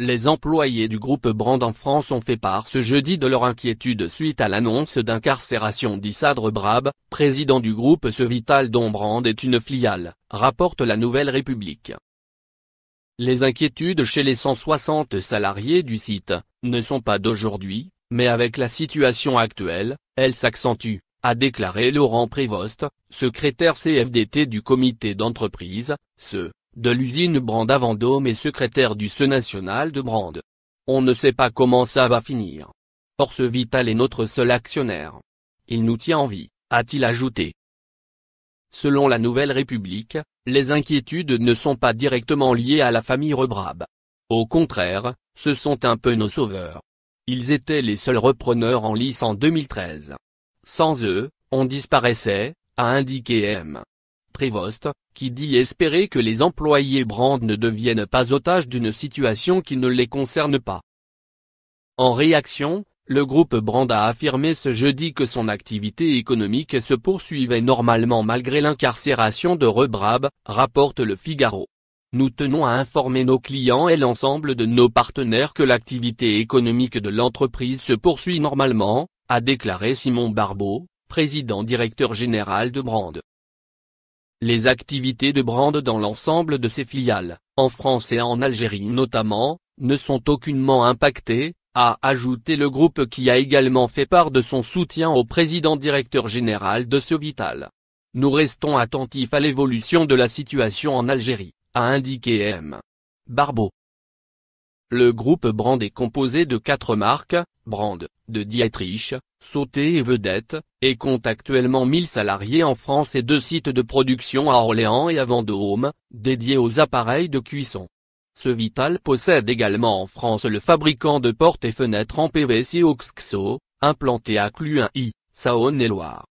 Les employés du groupe Brand en France ont fait part ce jeudi de leur inquiétude suite à l'annonce d'incarcération d'Issadre Brab, président du groupe Ce Vital dont Brand est une filiale, rapporte la Nouvelle République. Les inquiétudes chez les 160 salariés du site, ne sont pas d'aujourd'hui, mais avec la situation actuelle, elles s'accentuent, a déclaré Laurent Prévost, secrétaire CFDT du comité d'entreprise, ce de l'usine Brande Vendôme et secrétaire du SE national de Brande. On ne sait pas comment ça va finir. ce Vital est notre seul actionnaire. Il nous tient en vie, a-t-il ajouté. Selon la Nouvelle République, les inquiétudes ne sont pas directement liées à la famille Rebrab. Au contraire, ce sont un peu nos sauveurs. Ils étaient les seuls repreneurs en lice en 2013. Sans eux, on disparaissait, a indiqué M. Prévost, qui dit espérer que les employés Brand ne deviennent pas otages d'une situation qui ne les concerne pas. En réaction, le groupe Brand a affirmé ce jeudi que son activité économique se poursuivait normalement malgré l'incarcération de Rebrab, rapporte le Figaro. Nous tenons à informer nos clients et l'ensemble de nos partenaires que l'activité économique de l'entreprise se poursuit normalement, a déclaré Simon Barbeau, président directeur général de Brand. Les activités de Brand dans l'ensemble de ses filiales, en France et en Algérie notamment, ne sont aucunement impactées, a ajouté le groupe qui a également fait part de son soutien au président directeur général de Vital. Nous restons attentifs à l'évolution de la situation en Algérie, a indiqué M. Barbeau. Le groupe Brand est composé de quatre marques, Brand, de Dietrich, Sauté et Vedette, et compte actuellement 1000 salariés en France et deux sites de production à Orléans et à Vendôme, dédiés aux appareils de cuisson. Ce Vital possède également en France le fabricant de portes et fenêtres en PVC Oxxo, implanté à Cluin-I, Saône-et-Loire.